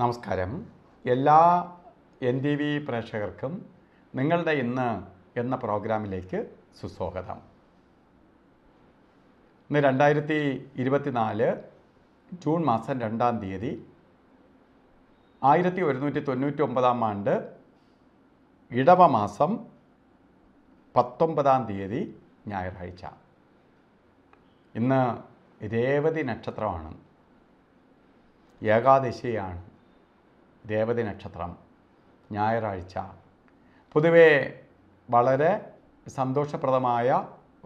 നമസ്കാരം എല്ലാ N T V പ്രേക്ഷകർക്കും നിങ്ങളുടെ ഇന്ന് എന്ന പ്രോഗ്രാമിലേക്ക് സുസ്വാഗതം ഇന്ന് രണ്ടായിരത്തി ഇരുപത്തിനാല് ജൂൺ മാസം രണ്ടാം തീയതി ആയിരത്തി ഒരുന്നൂറ്റി തൊണ്ണൂറ്റി ഒമ്പതാം ആണ്ട് ഇടവ മാസം പത്തൊമ്പതാം തീയതി ഞായറാഴ്ച ഇന്ന് രേവതി നക്ഷത്രമാണ് ഏകാദശിയാണ് രേവതി നക്ഷത്രം ഞായറാഴ്ച പൊതുവേ വളരെ സന്തോഷപ്രദമായ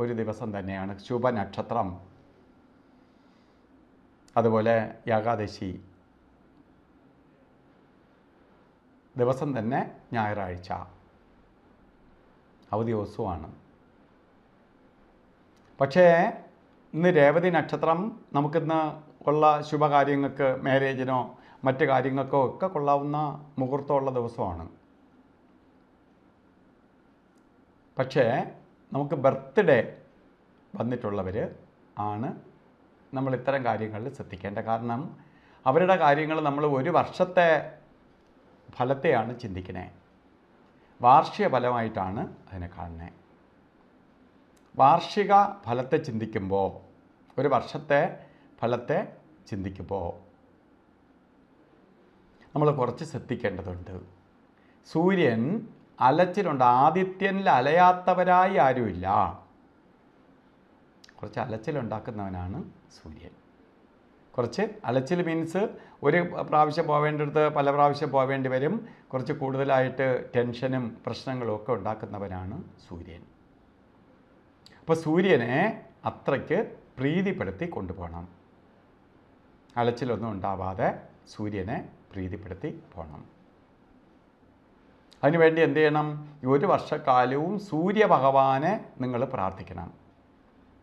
ഒരു ദിവസം തന്നെയാണ് ശുഭനക്ഷത്രം അതുപോലെ ഏകാദശി ദിവസം തന്നെ ഞായറാഴ്ച അവധി ദിവസമാണ് പക്ഷേ ഇന്ന് രേവതി നക്ഷത്രം നമുക്കിന്ന് ഉള്ള ശുഭകാര്യങ്ങൾക്ക് മാരേജിനോ മറ്റ് കാര്യങ്ങൾക്കോ ഒക്കെ കൊള്ളാവുന്ന മുഹൂർത്തമുള്ള ദിവസമാണ് പക്ഷേ നമുക്ക് ബർത്ത്ഡേ വന്നിട്ടുള്ളവർ ആണ് നമ്മൾ ഇത്തരം കാര്യങ്ങളിൽ ശ്രദ്ധിക്കേണ്ട കാരണം അവരുടെ കാര്യങ്ങൾ നമ്മൾ ഒരു വർഷത്തെ ഫലത്തെയാണ് ചിന്തിക്കുന്നത് വാർഷിക ഫലമായിട്ടാണ് അതിനെ കാണുന്നത് വാർഷിക ഫലത്തെ ചിന്തിക്കുമ്പോൾ ഒരു വർഷത്തെ ഫലത്തെ ചിന്തിക്കുമ്പോൾ നമ്മൾ കുറച്ച് ശ്രദ്ധിക്കേണ്ടതുണ്ട് സൂര്യൻ അലച്ചിലുണ്ട് ആദിത്യനിൽ അലയാത്തവരായി ആരുമില്ല കുറച്ച് അലച്ചിലുണ്ടാക്കുന്നവനാണ് സൂര്യൻ കുറച്ച് അലച്ചിൽ മീൻസ് ഒരു പ്രാവശ്യം പോവേണ്ടടുത്ത് പല പ്രാവശ്യം പോവേണ്ടി വരും കുറച്ച് കൂടുതലായിട്ട് ടെൻഷനും പ്രശ്നങ്ങളും ഒക്കെ ഉണ്ടാക്കുന്നവനാണ് സൂര്യൻ അപ്പോൾ സൂര്യനെ അത്രയ്ക്ക് പ്രീതിപ്പെടുത്തി കൊണ്ടുപോകണം അലച്ചിലൊന്നും ഉണ്ടാവാതെ സൂര്യനെ പ്രീതിപ്പെടുത്തി പോകണം അതിനുവേണ്ടി എന്ത് ചെയ്യണം ഒരു വർഷക്കാലവും സൂര്യഭഗവാനെ നിങ്ങൾ പ്രാർത്ഥിക്കണം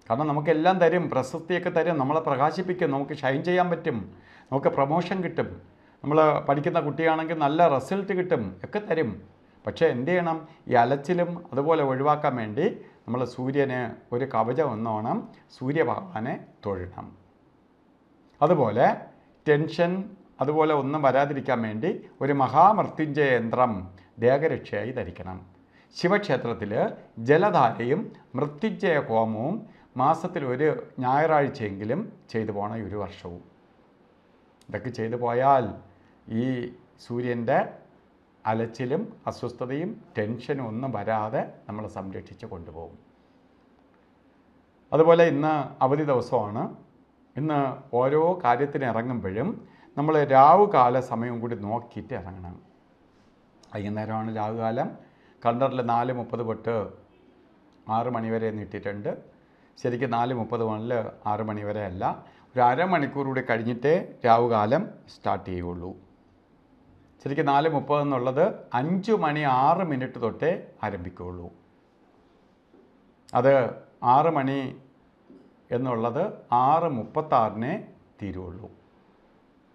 കാരണം നമുക്കെല്ലാം തരും പ്രശസ്തിയൊക്കെ തരും നമ്മളെ പ്രകാശിപ്പിക്കും നമുക്ക് ഷൈൻ ചെയ്യാൻ പറ്റും നമുക്ക് പ്രൊമോഷൻ കിട്ടും നമ്മൾ പഠിക്കുന്ന കുട്ടിയാണെങ്കിൽ നല്ല റിസൾട്ട് കിട്ടും ഒക്കെ തരും പക്ഷേ എന്ത് ചെയ്യണം ഈ അലച്ചിലും അതുപോലെ ഒഴിവാക്കാൻ വേണ്ടി നമ്മൾ സൂര്യന് ഒരു കവചം ഒന്നോണം സൂര്യഭഗവാനെ തൊഴണം അതുപോലെ ടെൻഷൻ അതുപോലെ ഒന്നും വരാതിരിക്കാൻ വേണ്ടി ഒരു മഹാമൃത്യുഞ്ജയ യന്ത്രം ദേഹരക്ഷയായി ധരിക്കണം ശിവക്ഷേത്രത്തിൽ ജലധാരയും മൃത്യുഞ്ജയ ഹോമവും മാസത്തിൽ ഒരു ഞായറാഴ്ചയെങ്കിലും ചെയ്തു പോകണം ഒരു വർഷവും ഇതൊക്കെ ചെയ്തു പോയാൽ ഈ സൂര്യൻ്റെ അലച്ചിലും അസ്വസ്ഥതയും ടെൻഷനും ഒന്നും വരാതെ നമ്മൾ സംരക്ഷിച്ച് കൊണ്ടുപോകും അതുപോലെ ഇന്ന് അവധി ദിവസമാണ് ഇന്ന് ഓരോ കാര്യത്തിന് ഇറങ്ങുമ്പോഴും നമ്മൾ രാവുകാല സമയം കൂടി നോക്കിയിട്ട് ഇറങ്ങണം വൈകുന്നേരമാണ് രാവുകാലം കണ്ടറിൽ നാല് മുപ്പത് തൊട്ട് ആറ് മണിവരെ നീട്ടിയിട്ടുണ്ട് ശരിക്കും നാല് മുപ്പത് മുതൽ ആറ് മണിവരെ അല്ല ഒരു അരമണിക്കൂർ കൂടി കഴിഞ്ഞിട്ടേ രാവുകാലം സ്റ്റാർട്ട് ചെയ്യുള്ളൂ ശരിക്കും നാല് മുപ്പത് എന്നുള്ളത് അഞ്ച് മണി ആറ് മിനിറ്റ് തൊട്ടേ ആരംഭിക്കുകയുള്ളൂ അത് ആറ് മണി എന്നുള്ളത് ആറ് മുപ്പത്താറിനെ തീരുള്ളൂ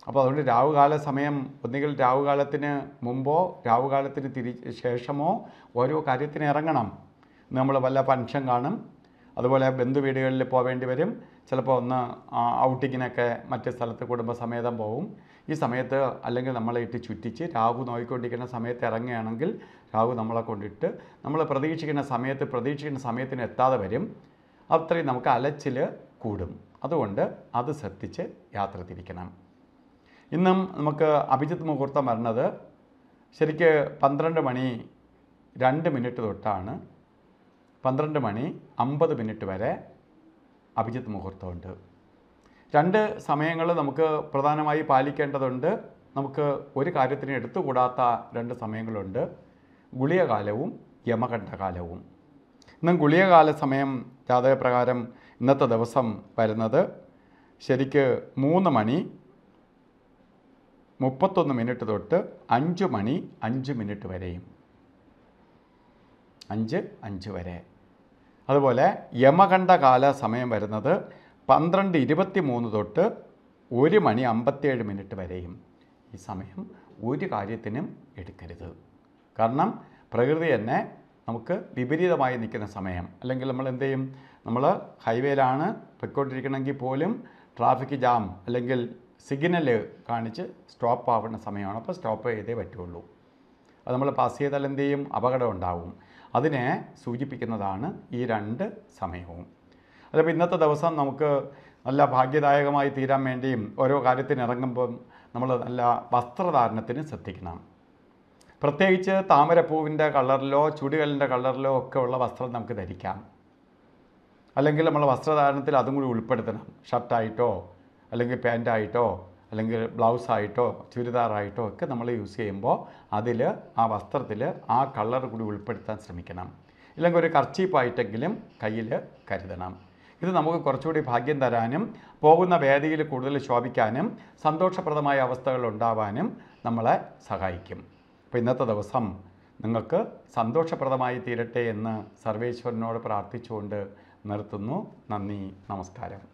അപ്പോൾ അതുകൊണ്ട് രാവുകാല സമയം ഒന്നുകിൽ രാവുകാലത്തിന് മുമ്പോ രാവുകാലത്തിന് തിരി ശേഷമോ ഓരോ കാര്യത്തിന് ഇറങ്ങണം നമ്മൾ വല്ല ഫങ്ഷൻ കാണും അതുപോലെ ബന്ധു വീടുകളിൽ പോവേണ്ടി വരും ചിലപ്പോൾ ഒന്ന് ഔട്ടിങ്ങിനൊക്കെ മറ്റ് സ്ഥലത്ത് കുടുംബസമേതം പോവും ഈ സമയത്ത് അല്ലെങ്കിൽ നമ്മളെ ഇട്ട് ചുറ്റിച്ച് രാഹു നോക്കിക്കൊണ്ടിരിക്കുന്ന സമയത്ത് ഇറങ്ങുകയാണെങ്കിൽ രാഹു നമ്മളെ കൊണ്ടിട്ട് നമ്മൾ പ്രതീക്ഷിക്കുന്ന സമയത്ത് പ്രതീക്ഷിക്കുന്ന സമയത്തിന് എത്താതെ വരും അത്രയും നമുക്ക് അലച്ചിൽ കൂടും അതുകൊണ്ട് അത് ശ്രദ്ധിച്ച് യാത്ര തിരിക്കണം ഇന്നും നമുക്ക് അഭിജിത്ത് മുഹൂർത്തം വരണത് ശരിക്ക് പന്ത്രണ്ട് മണി രണ്ട് മിനിറ്റ് തൊട്ടാണ് പന്ത്രണ്ട് മണി അമ്പത് മിനിറ്റ് വരെ അഭിജിത്ത് മുഹൂർത്തമുണ്ട് രണ്ട് സമയങ്ങൾ നമുക്ക് പ്രധാനമായി പാലിക്കേണ്ടതുണ്ട് നമുക്ക് ഒരു കാര്യത്തിന് എടുത്തുകൂടാത്ത രണ്ട് സമയങ്ങളുണ്ട് ഗുളികകാലവും യമകണ്ഠകാലവും ഇന്നും ഗുളികകാല സമയം ജാതകപ്രകാരം ഇന്നത്തെ ദിവസം വരുന്നത് ശരിക്ക് മൂന്ന് മണി മുപ്പത്തൊന്ന് മിനിറ്റ് തൊട്ട് അഞ്ച് മണി അഞ്ച് മിനിറ്റ് വരെയും അഞ്ച് അഞ്ച് വരെ അതുപോലെ യമകണ്ഠ കാല സമയം വരുന്നത് പന്ത്രണ്ട് ഇരുപത്തി മൂന്ന് തൊട്ട് ഒരു മണി അമ്പത്തിയേഴ് മിനിറ്റ് വരെയും ഈ സമയം ഒരു കാര്യത്തിനും എടുക്കരുത് കാരണം പ്രകൃതി തന്നെ നമുക്ക് വിപരീതമായി നിൽക്കുന്ന സമയം അല്ലെങ്കിൽ നമ്മൾ എന്ത് ചെയ്യും നമ്മൾ ഹൈവേയിലാണ് പൊയ്ക്കൊണ്ടിരിക്കണമെങ്കിൽ പോലും ട്രാഫിക് ജാം അല്ലെങ്കിൽ സിഗ്നൽ കാണിച്ച് സ്റ്റോപ്പ് ആവുന്ന സമയമാണ് അപ്പോൾ സ്റ്റോപ്പ് ചെയ്തേ പറ്റുള്ളൂ അത് നമ്മൾ പാസ് ചെയ്താൽ എന്ത് ചെയ്യും അപകടം ഉണ്ടാവും അതിനെ സൂചിപ്പിക്കുന്നതാണ് ഈ രണ്ട് സമയവും അതിപ്പോൾ ഇന്നത്തെ ദിവസം നമുക്ക് നല്ല ഭാഗ്യദായകമായി തീരാൻ വേണ്ടിയും ഓരോ കാര്യത്തിന് ഇറങ്ങുമ്പം നമ്മൾ നല്ല വസ്ത്രധാരണത്തിന് ശ്രദ്ധിക്കണം പ്രത്യേകിച്ച് താമരപ്പൂവിൻ്റെ കളറിലോ ചുടികളിൻ്റെ കളറിലോ ഒക്കെ ഉള്ള വസ്ത്രം നമുക്ക് ധരിക്കാം അല്ലെങ്കിൽ നമ്മൾ വസ്ത്രധാരണത്തിൽ അതും കൂടി ഉൾപ്പെടുത്തണം ഷർട്ടായിട്ടോ അല്ലെങ്കിൽ പാൻറ്റായിട്ടോ അല്ലെങ്കിൽ ബ്ലൗസായിട്ടോ ചുരിദാറായിട്ടോ ഒക്കെ നമ്മൾ യൂസ് ചെയ്യുമ്പോൾ അതിൽ ആ വസ്ത്രത്തിൽ ആ കളർ കൂടി ഉൾപ്പെടുത്താൻ ശ്രമിക്കണം ഇല്ലെങ്കിൽ ഒരു കർച്ചീപ്പായിട്ടെങ്കിലും കയ്യിൽ കരുതണം ഇത് നമുക്ക് കുറച്ചുകൂടി ഭാഗ്യം തരാനും പോകുന്ന വേദിയിൽ കൂടുതൽ ശോഭിക്കാനും സന്തോഷപ്രദമായ അവസ്ഥകൾ ഉണ്ടാവാനും നമ്മളെ സഹായിക്കും അപ്പോൾ ഇന്നത്തെ ദിവസം നിങ്ങൾക്ക് സന്തോഷപ്രദമായി തീരട്ടെ എന്ന് സർവേശ്വരനോട് പ്രാർത്ഥിച്ചുകൊണ്ട് നിർത്തുന്നു നന്ദി നമസ്കാരം